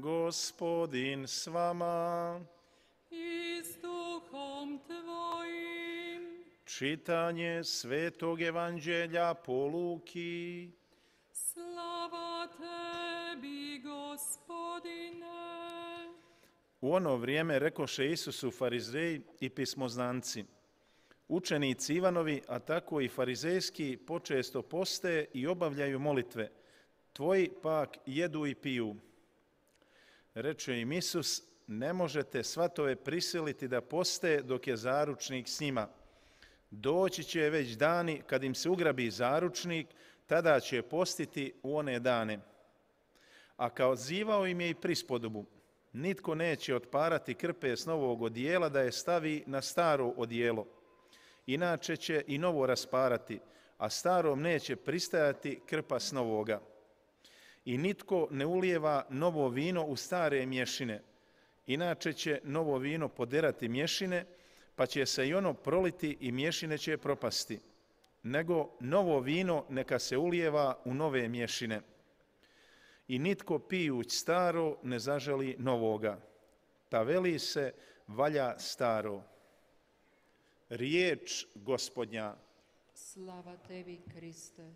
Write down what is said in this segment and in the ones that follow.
Gospodin s vama. I s duhom tvojim. Čitanje Svetog Evanđelja po Luki. Slava tebi, Gospodine. U ono vrijeme rekoše Isusu farizeji i pismoznanci, učenici Ivanovi, a tako i farizejski, počesto poste i obavljaju molitve, tvoji pak jedu i piju reče im Isus, ne možete svatove prisiliti da poste dok je zaručnik s njima. Doći će već dani kad im se ugrabi zaručnik, tada će postiti u one dane. A kao zivao im je i prispodobu. Nitko neće otparati krpe s novog odijela da je stavi na staro odijelo. Inače će i novo rasparati, a starom neće pristajati krpa s novoga i nitko ne ulijeva novo vino u stare mješine. Inače će novo vino poderati mješine, pa će se i ono proliti i mješine će propasti. Nego novo vino neka se ulijeva u nove mješine. I nitko pijuć staro ne zaželi novoga. Ta veli se valja staro. Riječ gospodnja. Slava tebi, Kriste.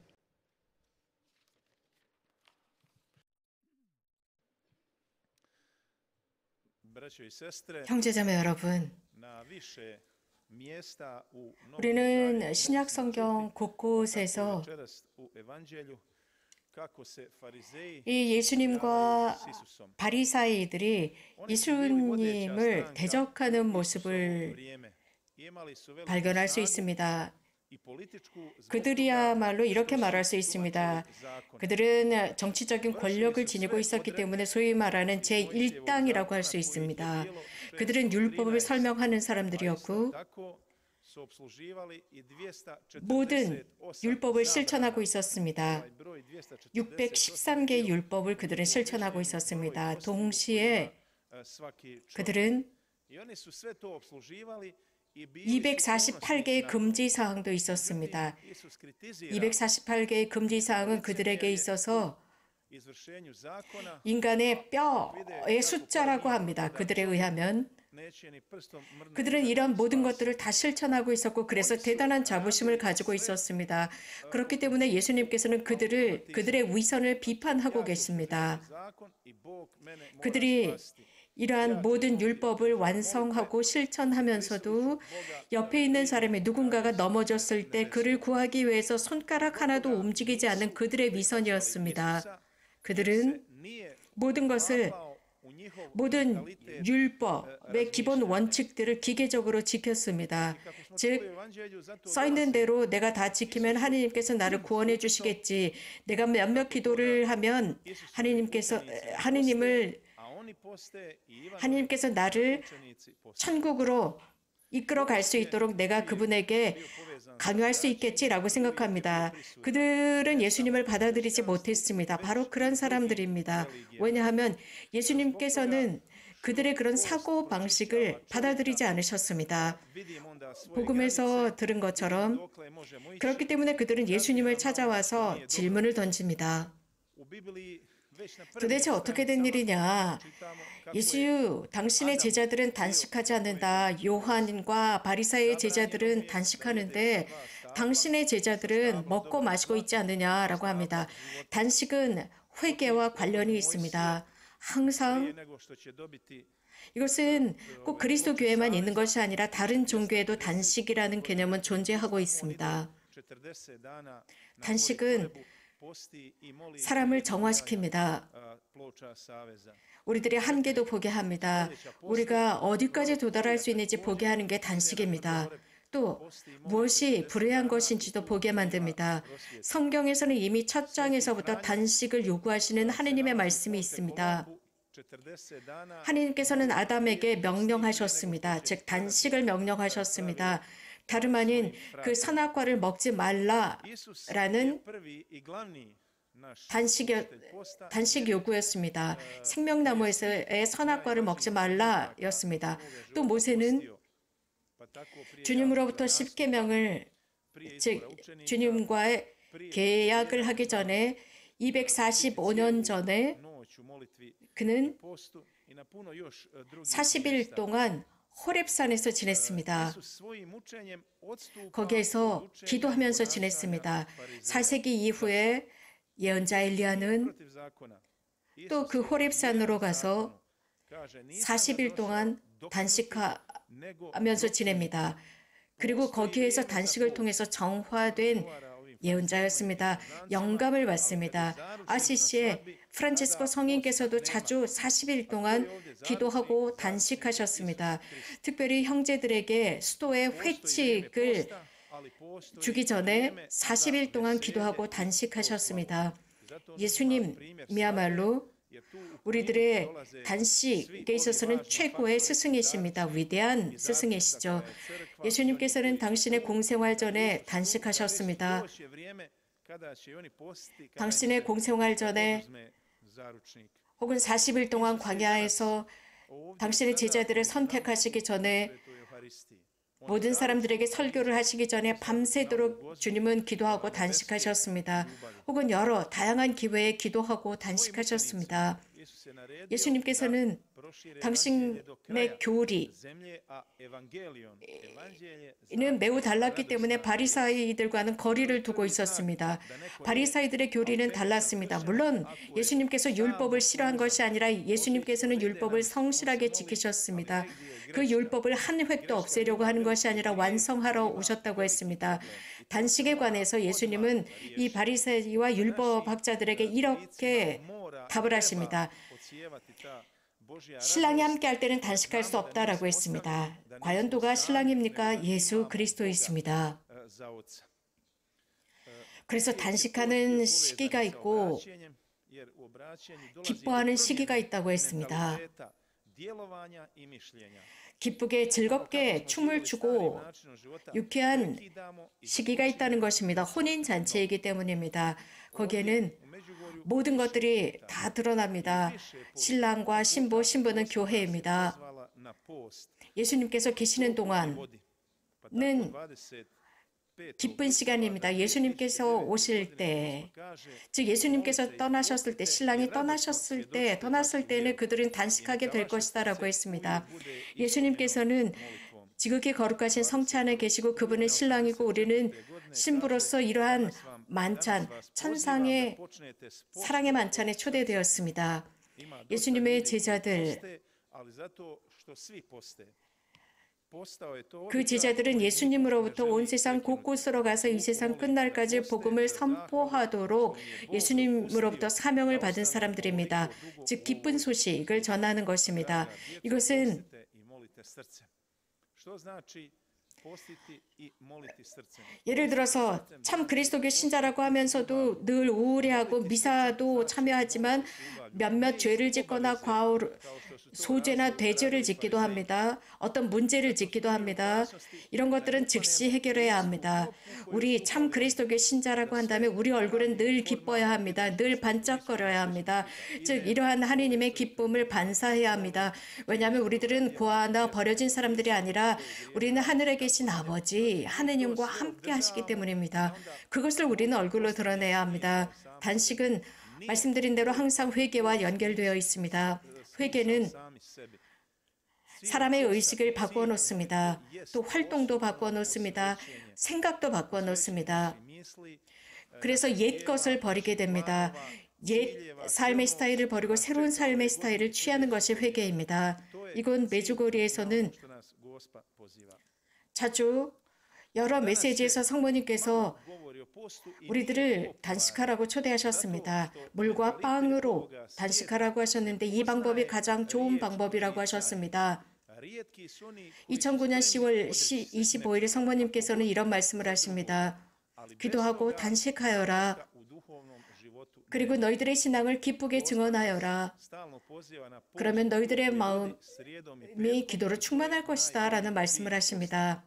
E 형제자매 여러분, 우리는 신약 성경 곳곳에서 이 예수님과 바리사이들이 예수님을 대적하는 모습을 발견할 수 있습니다. 그들이야말로 이렇게 말할 수 있습니다. 그들은 어, 정치적인 권력을 지니고 있었기 때문에 소위 말하는 제1당이라고 할 수 있습니다. 그들은 율법을 설명하는 사람들이었고 모든 율법을 실천하고 있었습니다. 613개의 율법을 그들은 실천하고 있었습니다. 동시에 e, 그들은 248개의 금지 사항도 있었습니다. 248개의 금지 사항은 그들에게 있어서 인간의 뼈의 숫자라고 합니다. 그들에 의하면 그들은 이런 모든 것들을 다 실천하고 있었고 그래서 대단한 자부심을 가지고 있었습니다. 그렇기 때문에 예수님께서는 그들을 그들의 위선을 비판하고 계십니다. 그들이 이러한 모든 율법을 완성하고 실천하면서도 옆에 있는 사람이 누군가가 넘어졌을 때 그를 구하기 위해서 손가락 하나도 움직이지 않는 그들의 위선이었습니다. 그들은 모든 것을 모든 율법의 기본 원칙들을 기계적으로 지켰습니다. 즉, 써 있는 대로 내가 다 지키면 하느님께서 나를 구원해 주시겠지. 내가 몇몇 기도를 하면 하느님께서, 하느님을 하나님께서 나를 천국으로 이끌어 갈 수 있도록 내가 그분에게 강요할 수 있겠지라고 생각합니다. 그들은 예수님을 받아들이지 못했습니다. 바로 그런 사람들입니다. 왜냐하면 예수님께서는 그들의 그런 사고 방식을 받아들이지 않으셨습니다. 복음에서 들은 것처럼 그렇기 때문에 그들은 예수님을 찾아와서 질문을 던집니다. 도대체 어떻게 된 일이냐? 예수, 당신의 제자들은 단식하지 않는다. 요한과 바리사의 제자들은 단식하는데 당신의 제자들은 먹고 마시고 있지 않느냐라고 합니다. 단식은 회개와 관련이 있습니다. 항상 이것은 꼭 그리스도 교회만 있는 것이 아니라 다른 종교에도 단식이라는 개념은 존재하고 있습니다. 단식은 사람을 정화시킵니다. 어, 우리들의 한계도 보게 합니다. 우리가 어디까지 도달할 수 있는지 보게 하는 게 단식입니다. 또 무엇이 불의한 것인지도 보게 만듭니다. 성경에서는 이미 첫 장에서부터 단식을 요구하시는 하느님의 말씀이 있습니다. 하느님께서는 아담에게 명령하셨습니다. 즉 단식을 명령하셨습니다. 다름 아닌 그 선악과를 먹지 말라라는 단식, 단식 요구였습니다. 생명나무에서의 선악과를 먹지 말라였습니다. 또 모세는 주님으로부터 십계명을 즉 주님과의 계약을 하기 전에 245년 전에 그는 40일 동안 호랩산에서 지냈습니다. 어, 거기에서 기도하면서 지냈습니다. 4세기 이후에 예언자 엘리야는 또 그 호랩산으로 가서 40일 동안 단식하면서 지냅니다. 그리고 거기에서 단식을 통해서 정화된 예언자였습니다. 영감을 받습니다. 아시시의 프란치스코 성인께서도 자주 40일 동안 기도하고 단식하셨습니다. 특별히 형제들에게 수도의 회칙을 주기 전에 40일 동안 기도하고 단식하셨습니다. 예수님이야말로 우리들의 단식에 있어서는 최고의 스승이십니다. 위대한 스승이시죠. 예수님께서는 당신의 공생활 전에 단식하셨습니다. 당신의 공생활 전에 혹은 40일 동안 광야에서 당신의 제자들을 선택하시기 전에 모든 사람들에게 설교를 하시기 전에 밤새도록 주님은 기도하고 단식하셨습니다. 혹은 여러 다양한 기회에 기도하고 단식하셨습니다. 예수님께서는 당신의 교리는 매우 달랐기 때문에 바리사이들과는 거리를 두고 있었습니다. 바리사이들의 교리는 달랐습니다. 물론 예수님께서 율법을 싫어한 것이 아니라 예수님께서는 율법을 성실하게 지키셨습니다. 그 율법을 한 획도 없애려고 하는 것이 아니라 완성하러 오셨다고 했습니다. 단식에 관해서 예수님은 이 바리새이와 율법학자들에게 이렇게 답을 하십니다. 신랑이 함께 할 때는 단식할 수 없다라고 했습니다. 과연 누가 신랑입니까? 예수 그리스도이십니다. 그래서 단식하는 시기가 있고 기뻐하는 시기가 있다고 했습니다. 기쁘게 즐겁게 춤을 추고 유쾌한 시기가 있다는 것입니다. 혼인 잔치이기 때문입니다. 거기에는 모든 것들이 다 드러납니다. 신랑과 신부, 신부는 교회입니다. 예수님께서 계시는 동안은 기쁜 시간입니다. 예수님께서 오실 때, 즉 예수님께서 떠나셨을 때, 신랑이 떠나셨을 때, 떠났을 때는 그들은 단식하게 될 것이다라고 했습니다. 예수님께서는 지극히 거룩하신 성체 안에 계시고 그분은 신랑이고 우리는 신부로서 이러한 만찬, 천상의 사랑의 만찬에 초대되었습니다. 예수님의 제자들 그 제자들은 예수님으로부터 온 세상 곳곳으로 가서 이 세상 끝날까지 복음을 선포하도록 예수님으로부터 사명을 받은 사람들입니다. 즉 기쁜 소식을 전하는 것입니다. 이것은 예를 들어서 참 그리스도교 신자라고 하면서도 늘 우울해하고 미사도 참여하지만 몇몇 죄를 짓거나 과오를 소죄나 대죄를 짓기도 합니다. 어떤 문제를 짓기도 합니다. 이런 것들은 즉시 해결해야 합니다. 우리 참 그리스도교 신자라고 한다면 우리 얼굴은 늘 기뻐야 합니다. 늘 반짝거려야 합니다. 즉 이러한 하느님의 기쁨을 반사해야 합니다. 왜냐하면 우리들은 고아나 버려진 사람들이 아니라 우리는 하늘에 계 계신 아버지 하느님과 함께 하시기 때문입니다. 그것을 우리는 얼굴로 드러내야 합니다. 단식은 말씀드린 대로 항상 회개와 연결되어 있습니다. 회개는 사람의 의식을 바꿔 놓습니다. 또 활동도 바꿔 놓습니다. 생각도 바꿔 놓습니다. 그래서 옛 것을 버리게 됩니다. 옛 삶의 스타일을 버리고 새로운 삶의 스타일을 취하는 것이 회개입니다. 이건 메주고리에서는 자주 여러 네, 메시지에서 네. 성모님께서 우리들을 단식하라고 초대하셨습니다. 물과 빵으로 단식하라고 하셨는데 이 방법이 가장 좋은 방법이라고 하셨습니다. 2009년 10월 25일에 성모님께서는 이런 말씀을 하십니다. 기도하고 단식하여라. 그리고 너희들의 신앙을 기쁘게 증언하여라. 그러면 너희들의 마음이 기도로 충만할 것이다. 라는 말씀을 하십니다.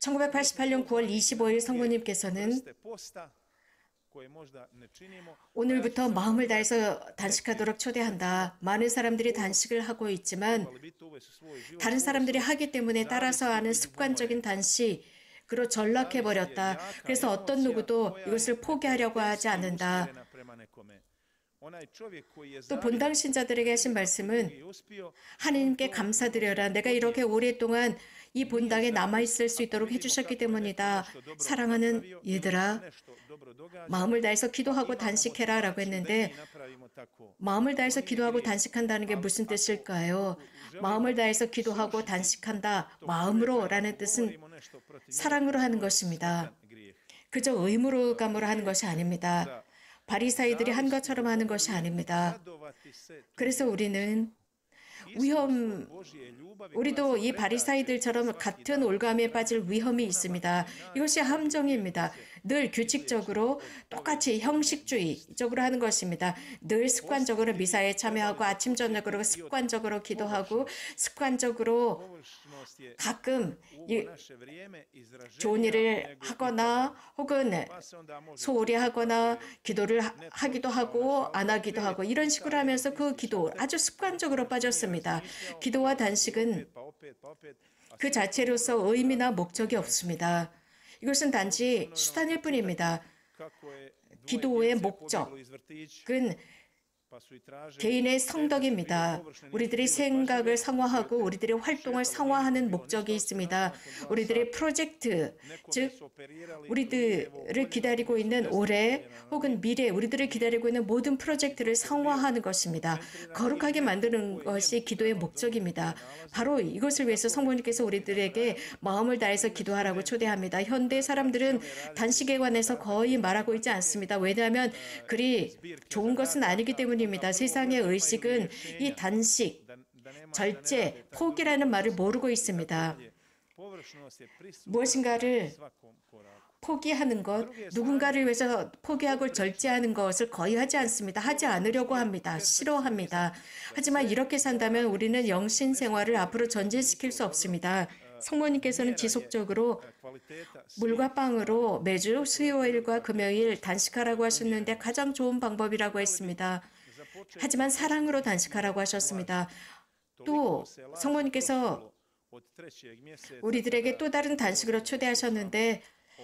1988년 9월 25일 성모님께서는 오늘부터 마음을 다해서 단식하도록 초대한다. 많은 사람들이 단식을 하고 있지만 다른 사람들이 하기 때문에 따라서 하는 습관적인 단식, 그로 전락해 버렸다. 그래서 어떤 누구도 이것을 포기하려고 하지 않는다. 또 본당 신자들에게 하신 말씀은 하느님께 감사드려라. 내가 이렇게 오랫동안 이 본당에 남아있을 수 있도록 해주셨기 때문이다. 사랑하는 얘들아, 마음을 다해서 기도하고 단식해라 라고 했는데, 마음을 다해서 기도하고 단식한다는 게 무슨 뜻일까요? 마음을 다해서 기도하고 단식한다, 마음으로 라는 뜻은 사랑으로 하는 것입니다. 그저 의무로감으로 하는 것이 아닙니다. 바리사이들이 한 것처럼 하는 것이 아닙니다. 그래서 우리는 위험 우리도 이 바리사이들처럼 같은 올감에 빠질 위험이 있습니다. 이것이 함정입니다. 늘 규칙적으로 똑같이 형식주의적으로 하는 것입니다. 늘 습관적으로 미사에 참여하고 아침 저녁으로 습관적으로 기도하고 습관적으로 가끔 좋은 일을 하거나 혹은 소홀히 하거나 기도를 하기도 하고 안 하기도 하고 이런 식으로 하면서 그 기도 아주 습관적으로 빠졌습니다. 기도와 단식은 그 자체로서 의미나 목적이 없습니다. 이것은 단지 수단일 뿐입니다. 기도의 목적은 개인의 성덕입니다. 우리들이 생각을 상화하고 우리들의 활동을 상화하는 목적이 있습니다. 우리들의 프로젝트, 즉 우리들을 기다리고 있는 올해 혹은 미래 우리들을 기다리고 있는 모든 프로젝트를 상화하는 것입니다. 거룩하게 만드는 것이 기도의 목적입니다. 바로 이것을 위해서 성모님께서 우리들에게 마음을 다해서 기도하라고 초대합니다. 현대 사람들은 단식에 관해서 거의 말하고 있지 않습니다. 왜냐하면 그리 좋은 것은 아니기 때문에 때문입니다. 세상의 의식은 이 단식, 절제, 포기라는 말을 모르고 있습니다. 무엇인가를 포기하는 것, 누군가를 위해서 포기하고 절제하는 것을 거의 하지 않습니다. 하지 않으려고 합니다. 싫어합니다. 하지만 이렇게 산다면 우리는 영신 생활을 앞으로 전진시킬 수 없습니다. 성모님께서는 지속적으로 물과 빵으로 매주 수요일과 금요일 단식하라고 하셨는데 가장 좋은 방법이라고 했습니다. 하지만 사랑으로 단식하라고 하셨습니다. 또 성모님께서 우리들에게 또 다른 단식으로 초대하셨는데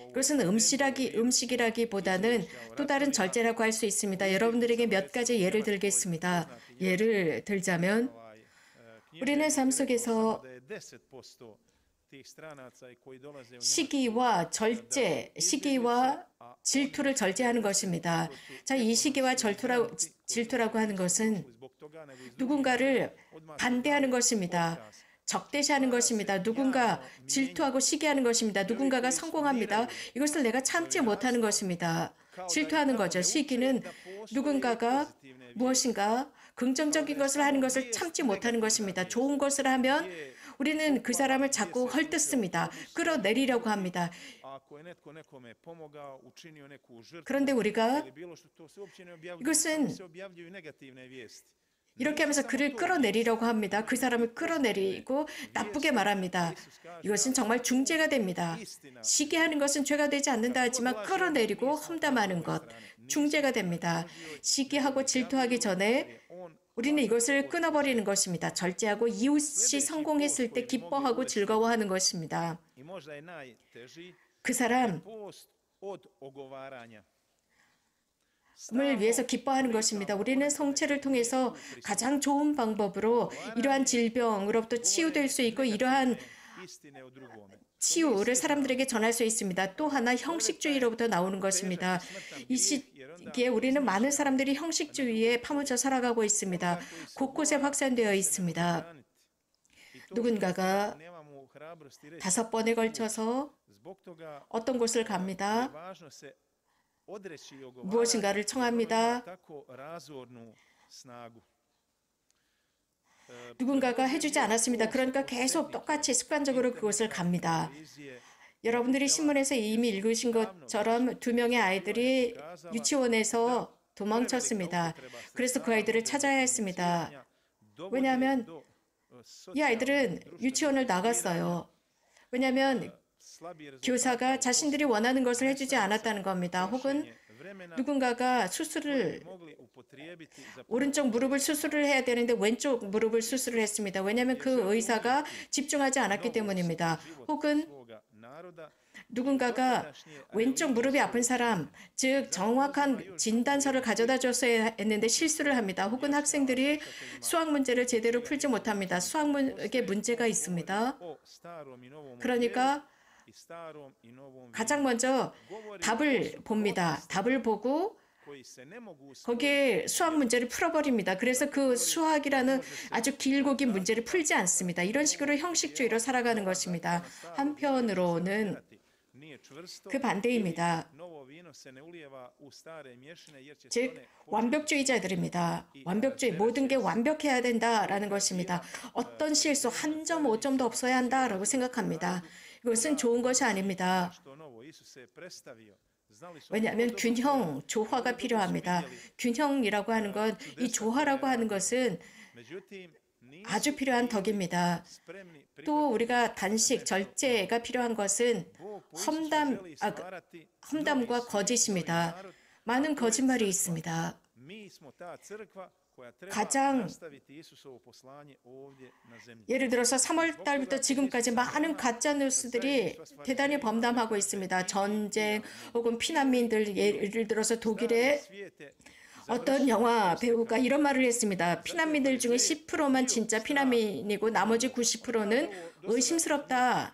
그것은 음식이라기, 음식이라기보다는 또 다른 절제라고 할 수 있습니다. 여러분들에게 몇 가지 예를 들겠습니다. 예를 들자면 우리는 삶 속에서 시기와 절제, 시기와 질투를 절제하는 것입니다. 자, 이 시기와 절투라, 질투라고 하는 것은 누군가를 반대하는 것입니다. 적대시하는 것입니다. 누군가 질투하고 시기하는 것입니다. 누군가가 성공합니다. 이것을 내가 참지 못하는 것입니다. 질투하는 거죠. 시기는 누군가가 무엇인가 긍정적인 것을 하는 것을 참지 못하는 것입니다. 좋은 것을 하면 우리는 그 사람을 자꾸 헐뜯습니다. 끌어내리려고 합니다. 그런데 우리가 이것은 이렇게 하면서 그를 끌어내리려고 합니다. 그 사람을 끌어내리고 나쁘게 말합니다. 이것은 정말 중죄가 됩니다. 시기하는 것은 죄가 되지 않는다 하지만 끌어내리고 험담하는 것 중죄가 됩니다. 시기하고 질투하기 전에 우리는 이것을 끊어버리는 것입니다. 절제하고 이웃이 성공했을 때 기뻐하고 즐거워하는 것입니다. 그 사람, 을 위해서 기뻐하는 것입니다. 우리는 성체를 통해서 가장 좋은 방법으로 이러한 질병으로부터 치유될 수 있고 이러한 치유를 네, 사람들에게 네. 전할 수 있습니다. 또 하나 형식주의로부터 네, 나오는 것입니다. 그 이 시기에 우리는 많은 사람들이 형식주의에 파묻혀 살아가고 있습니다. 곳곳에 확산되어 있습니다. 누군가가 다섯 번에 걸쳐서 어떤 곳을 어, 갑니다. 무엇인가를 그 청합니다. 누군가가 해주지 않았습니다. 그러니까 계속 똑같이 습관적으로 그곳을 갑니다. 여러분들이 신문에서 이미 읽으신 것처럼 두 명의 아이들이 유치원에서 도망쳤습니다. 그래서 그 아이들을 찾아야 했습니다. 왜냐하면 이 아이들은 유치원을 나갔어요. 왜냐하면 교사가 자신들이 원하는 것을 해주지 않았다는 겁니다. 혹은 누군가가 수술을 오른쪽 무릎을 수술을 해야 되는데 왼쪽 무릎을 수술을 했습니다. 왜냐하면 그 의사가 집중하지 않았기 때문입니다. 혹은 누군가가 왼쪽 무릎이 아픈 사람, 즉 그 정확한 진단서를 가져다 줬어야 했는데 실수를 합니다. 혹은 학생들이 수학 문제를 제대로 풀지 네. 못합니다. 수학 문 문제가 있습니다. 어, 그러니까 가장 먼저 답을 봅니다. 답을 보고 거기에 수학 문제를 풀어버립니다. 그래서 그 수학이라는 아주 길고 긴 문제를 풀지 않습니다. 이런 식으로 형식주의로 살아가는 것입니다. 한편으로는 그 반대입니다. 즉 완벽주의자들입니다. 완벽주의 모든 게 완벽해야 된다라는 것입니다. 어떤 실수 한 점, 오점도 없어야 한다라고 생각합니다. 이것은 좋은 것이 아닙니다. 왜냐하면 균형, 조화가 필요합니다. 균형이라고 하는 건 이 조화라고 하는 것은 아주 필요한 덕입니다. 또 우리가 단식, 절제가 필요한 것은 험담, 아, 그 험담과 거짓입니다. 많은 거짓말이 있습니다. 가장 예를 들어서 3월 달부터 지금까지 많은 가짜 뉴스들이 대단히 범람하고 있습니다. 전쟁 혹은 피난민들 예를 들어서 독일의 어떤 영화 배우가 이런 말을 했습니다. 피난민들 중에 10%만 진짜 피난민이고 나머지 90%는 의심스럽다.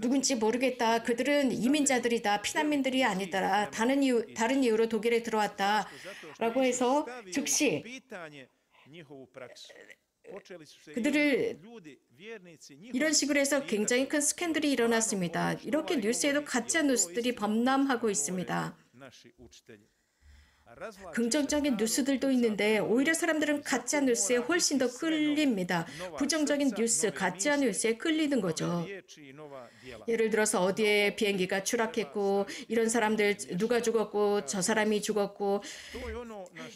누군지 모르겠다. 그들은 이민자들이다. 피난민들이 아니더라. 다른 이유 다른 이유로 독일에 들어왔다라고 해서 즉시 그들을 이런 식으로 해서 굉장히 큰 스캔들이 일어났습니다. 이렇게 뉴스에도 가짜 뉴스들이 범람하고 있습니다. 긍정적인 뉴스들도 있는데 오히려 사람들은 가짜 뉴스에 훨씬 더 끌립니다. 부정적인 뉴스, 가짜 뉴스에 끌리는 거죠. 예를 들어서 어디에 비행기가 추락했고 이런 사람들 누가 죽었고 저 사람이 죽었고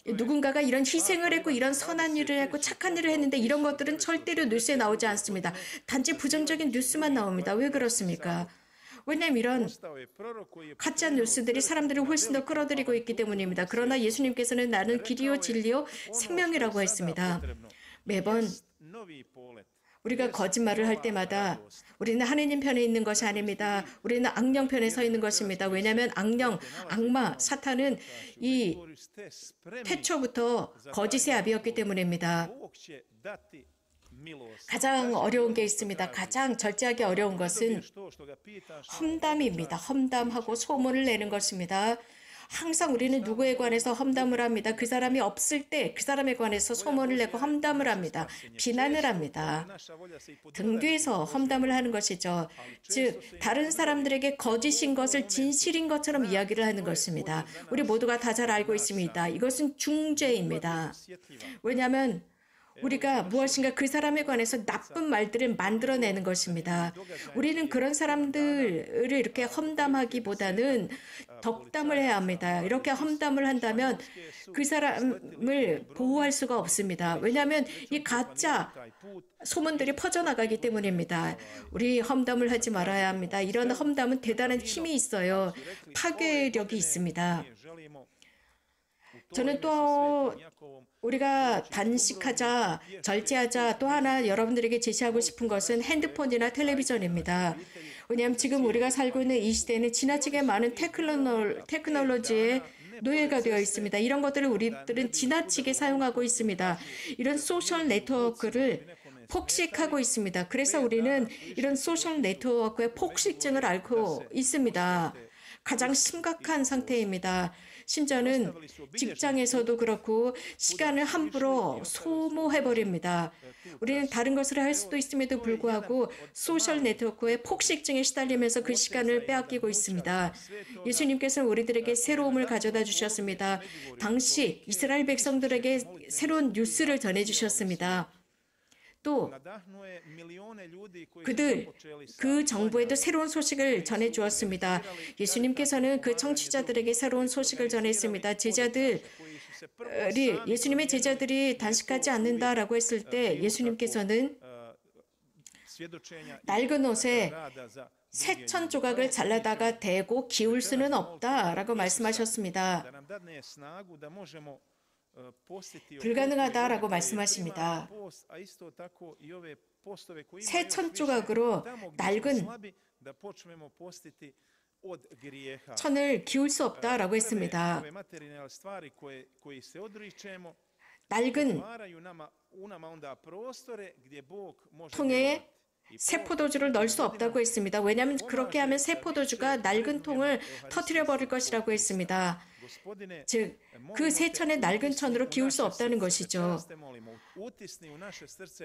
누군가가 이런 희생을 했고 이런 선한 일을 했고 착한 일을 했는데 이런 것들은 절대로 뉴스에 나오지 않습니다. 단지 부정적인 뉴스만 나옵니다. 왜 그렇습니까? 왜냐하면 이런 가짜 뉴스들이 사람들을 훨씬 더 끌어들이고 있기 때문입니다. 그러나 예수님께서는 나는 길이요 진리요 생명이라고 했습니다. 매번 우리가 거짓말을 할 때마다 우리는 하느님 편에 있는 것이 아닙니다. 우리는 악령 편에 서 있는 것입니다. 왜냐하면 악령, 악마, 사탄은 이 태초부터 거짓의 압이었기 때문입니다. 가장 어려운 게 있습니다. 가장 절제하기 어려운 것은 험담입니다. 험담하고 소문을 내는 것입니다. 항상 우리는 누구에 관해서 험담을 합니다. 그 사람이 없을 때 그 사람에 관해서 소문을 내고 험담을 합니다. 비난을 합니다. 등 뒤에서 험담을 하는 것이죠. 즉, 다른 사람들에게 거짓인 것을 진실인 것처럼 이야기를 하는 것입니다. 우리 모두가 다 잘 알고 있습니다. 이것은 중죄입니다. 왜냐하면 예, 우리가 예, 무엇인가 그 사람에 관해서 나쁜 말들을 만들어내는 것입니다. 우리는 그런 사람들을 이렇게 험담하기보다는 예, 덕담을 해야 합니다. 아, 이렇게 험담을 아, 한다면 그 사람을 보호할 수가 없습니다. 왜냐하면 이 가짜 소문들이 퍼져나가기 때문입니다. 아, 우리 험담을 하지 말아야 합니다. 이런 험담은 대단한 힘이 있어요. 파괴력이 있습니다. 뭐 저는 또 우리가 단식하자, 절제하자 또 하나 여러분들에게 제시하고 싶은 것은 핸드폰이나 텔레비전입니다. 왜냐하면 지금 우리가 살고 있는 이 시대는 지나치게 많은 테크놀, 테크놀로지에 노예가 되어 있습니다. 이런 것들을 우리들은 지나치게 사용하고 있습니다. 이런 소셜 네트워크를 폭식하고 있습니다. 그래서 우리는 이런 소셜 네트워크의 폭식증을 앓고 있습니다. 가장 심각한 상태입니다. 심지어는 직장에서도 그렇고 시간을 함부로 소모해버립니다. 우리는 다른 것을 할 수도 있음에도 불구하고 소셜 네트워크의 폭식증에 시달리면서 그 시간을 빼앗기고 있습니다. 예수님께서는 우리들에게 새로움을 가져다 주셨습니다. 당시 이스라엘 백성들에게 새로운 뉴스를 전해 주셨습니다. 또 그들 그 정부에도 새로운 소식을 전해 주었습니다. 예수님께서는 그 청취자들에게 새로운 소식을 전했습니다. 제자들 예수님의 제자들이 단식하지 않는다라고 했을 때 예수님께서는 낡은 옷에 새 천 조각을 잘라다가 대고 기울 수는 없다라고 말씀하셨습니다. 어, 불가능하다라고 말씀하십니다. 아, 새천 그 조각으로 낡은 천을 기울 수 아, 없다라고 했습니다. 낡은 통에 새 포도주를 넣을 수 없다고 했습니다. 왜냐하면 그렇게 하면 새 포도주가 낡은 통을 터트려 버릴 것이라고 했습니다. 즉그 세천의 낡은 천으로 기울 수 없다는 것이죠.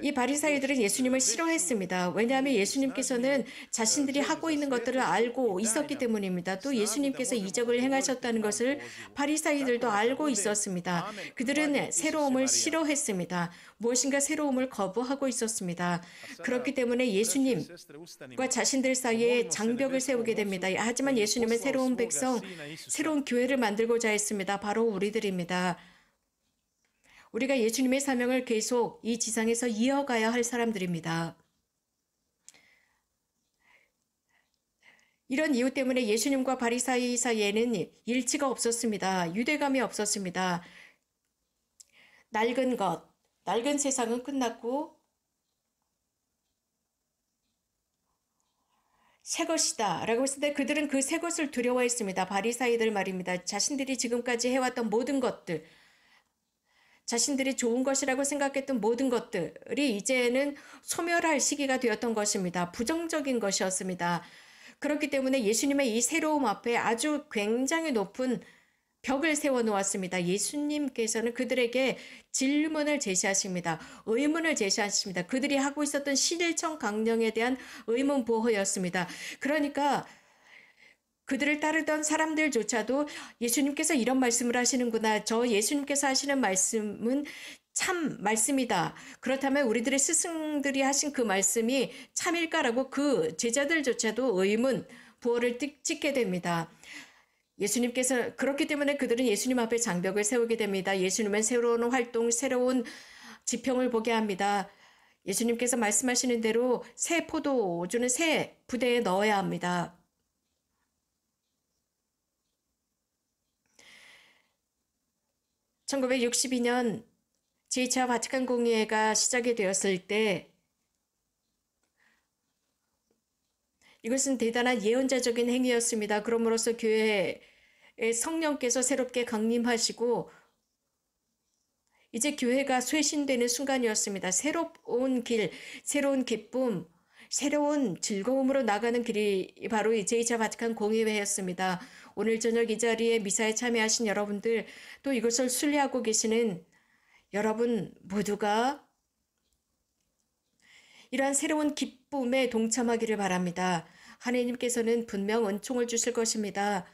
이 바리사이들은 예수님을 싫어했습니다. 왜냐하면 예수님께서는 자신들이 하고 있는 것들을 알고 있었기 때문입니다. 또 예수님께서 이적을 행하셨다는 것을 바리사이들도 알고 있었습니다. 그들은 새로움을 싫어했습니다. 무엇인가 새로움을 거부하고 있었습니다. 그렇기 때문에 예수님과 자신들 사이에 장벽을 세우게 됩니다. 하지만 예수님은 새로운 백성, 새로운 교회를 만들고자 했습니다. 바로 우리 우리들입니다. 우리가 예수님의 사명을 계속 이 지상에서 이어가야 할 사람들입니다. 이런 이유 때문에 예수님과 바리사이 사이에는 일치가 없었습니다. 유대감이 없었습니다. 낡은 것, 낡은 세상은 끝났고 새 것이다 라고 했을 때 그들은 그새 것을 두려워했습니다. 바리사이들 말입니다. 자신들이 지금까지 해왔던 모든 것들, 자신들이 좋은 것이라고 생각했던 모든 것들이 이제는 소멸할 시기가 되었던 것입니다. 부정적인 것이었습니다. 그렇기 때문에 예수님의 이 새로움 앞에 아주 굉장히 높은 벽을 세워놓았습니다. 예수님께서는 그들에게 질문을 제시하십니다. 의문을 제시하십니다. 그들이 하고 있었던 실천 강령에 대한 의문 보호였습니다. 그러니까 그들을 따르던 사람들조차도 예수님께서 이런 말씀을 하시는구나. 저 예수님께서 하시는 말씀은 참 말씀이다. 그렇다면 우리들의 스승들이 하신 그 말씀이 참일까라고 그 제자들조차도 의문, 부호를 찍게 됩니다. 예수님께서 그렇기 때문에 그들은 예수님 앞에 장벽을 세우게 됩니다. 예수님은 새로운 활동, 새로운 지평을 보게 합니다. 예수님께서 말씀하시는 대로 새 포도주는 새 부대에 넣어야 합니다. (1962년) 제2차 바티칸 공의회가 시작이 되었을 때 이것은 대단한 예언자적인 행위였습니다. 그러므로써 교회 에 예, 성령께서 새롭게 강림하시고 이제 교회가 쇄신되는 순간이었습니다. 새로운 길, 새로운 기쁨, 새로운 즐거움으로 나가는 길이 바로 이제 2차 바티칸 공의회였습니다. 오늘 저녁 이 자리에 미사에 참여하신 여러분들 또 이것을 순례하고 계시는 여러분 모두가 이러한 새로운 기쁨에 동참하기를 바랍니다. 하느님께서는 분명 은총을 주실 것입니다.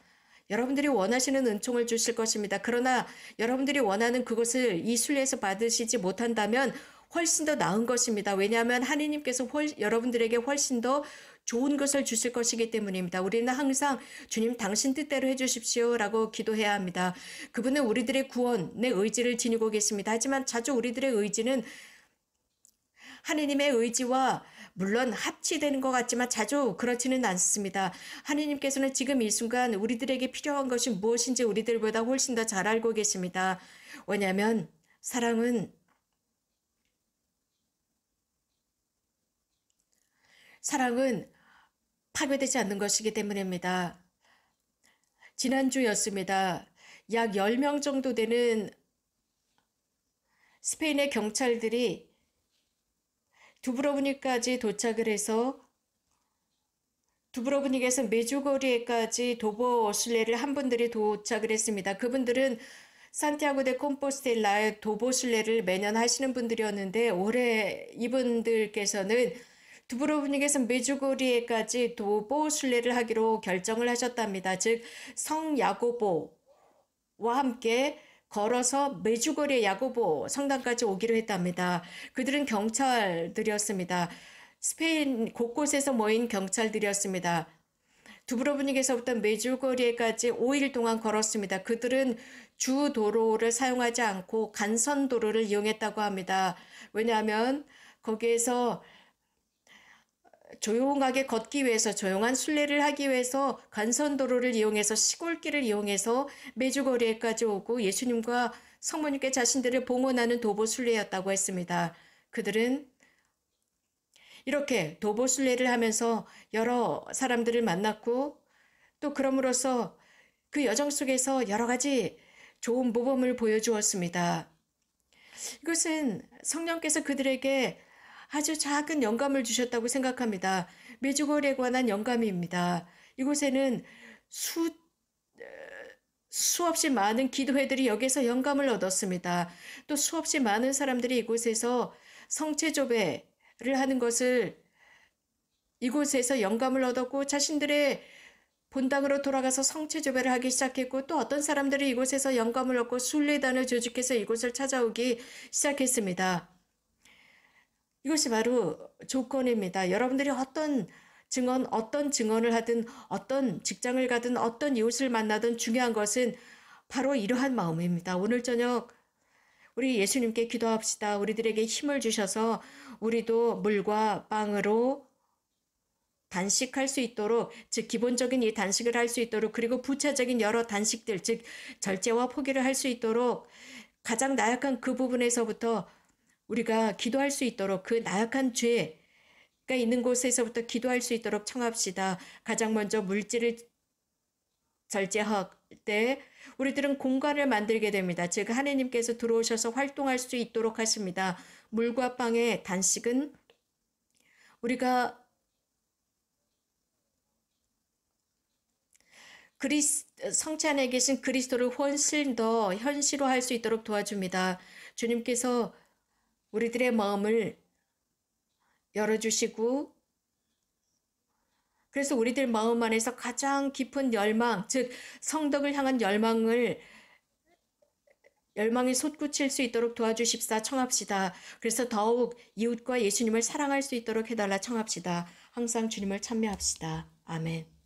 여러분들이 원하시는 은총을 주실 것입니다. 그러나 여러분들이 원하는 그것을 이 순례에서 받으시지 못한다면 훨씬 더 나은 것입니다. 왜냐하면 하느님께서 훨, 여러분들에게 훨씬 더 좋은 것을 주실 것이기 때문입니다. 우리는 항상 주님 당신 뜻대로 해주십시오라고 기도해야 합니다. 그분은 우리들의 구원, 내 의지를 지니고 계십니다. 하지만 자주 우리들의 의지는 하느님의 의지와 물론 합치되는 것 같지만 자주 그렇지는 않습니다. 하느님께서는 지금 이 순간 우리들에게 필요한 것이 무엇인지 우리들보다 훨씬 더 잘 알고 계십니다. 왜냐하면 사랑은 사랑은 파괴되지 않는 것이기 때문입니다. 지난주였습니다. 약 10명 정도 되는 스페인의 경찰들이 두브로브니까지 도착을 해서 두브로브닉에서 메주거리에까지 도보 어슐를한 분들이 도착을 했습니다. 그분들은 산티아고 데 콤포스텔라의 도보 순례를 매년 하시는 분들이었는데 올해 이분들께서는 두브로브닉에서 메주거리에까지 도보 순례를 하기로 결정을 하셨답니다. 즉 성 야고보와 함께 걸어서 메주거리의 야구보 성당까지 오기로 했답니다. 그들은 경찰들이었습니다. 스페인 곳곳에서 모인 경찰들이었습니다. 두브로브닉에서부터 메주거리에까지 5일 동안 걸었습니다. 그들은 주 도로를 사용하지 않고 간선 도로를 이용했다고 합니다. 왜냐하면 거기에서 조용하게 걷기 위해서 조용한 순례를 하기 위해서 간선도로를 이용해서 시골길을 이용해서 메주거리에까지 오고 예수님과 성모님께 자신들을 봉헌하는 도보 순례였다고 했습니다. 그들은 이렇게 도보 순례를 하면서 여러 사람들을 만났고 또 그럼으로써 그 여정 속에서 여러 가지 좋은 모범을 보여주었습니다. 이것은 성령께서 그들에게 아주 작은 영감을 주셨다고 생각합니다. 메주골에 관한 영감입니다. 이곳에는 수, 어, 수없이 많은 기도회들이 여기서 영감을 얻었습니다. 또 수없이 많은 사람들이 이곳에서 성체조배를 하는 것을 이곳에서 영감을 얻었고 자신들의 본당으로 돌아가서 성체조배를 하기 시작했고 또 어떤 사람들이 이곳에서 영감을 얻고 순례단을 조직해서 이곳을 찾아오기 시작했습니다. 이것이 바로 조건입니다. 여러분들이 어떤 증언, 어떤 증언을 하든, 어떤 직장을 가든, 어떤 이웃을 만나든 중요한 것은 바로 이러한 마음입니다. 오늘 저녁 우리 예수님께 기도합시다. 우리들에게 힘을 주셔서 우리도 물과 빵으로 단식할 수 있도록, 즉, 기본적인 이 단식을 할 수 있도록, 그리고 부차적인 여러 단식들, 즉, 절제와 포기를 할 수 있도록 가장 나약한 그 부분에서부터 우리가 기도할 수 있도록 그 나약한 죄가 있는 곳에서부터 기도할 수 있도록 청합시다. 가장 먼저 물질을 절제할 때 우리들은 공간을 만들게 됩니다. 즉 하느님께서 들어오셔서 활동할 수 있도록 하십니다. 물과 빵의 단식은 우리가 그리스 성찬 에 계신 그리스도를 훨씬 더 현실화할 수 있도록 도와줍니다. 주님께서 우리들의 마음을 열어주시고 그래서 우리들 마음 안에서 가장 깊은 열망, 즉 성덕을 향한 열망을 열망이 솟구칠 수 있도록 도와주십사 청합시다. 그래서 더욱 이웃과 예수님을 사랑할 수 있도록 해달라 청합시다. 항상 주님을 찬미합시다. 아멘.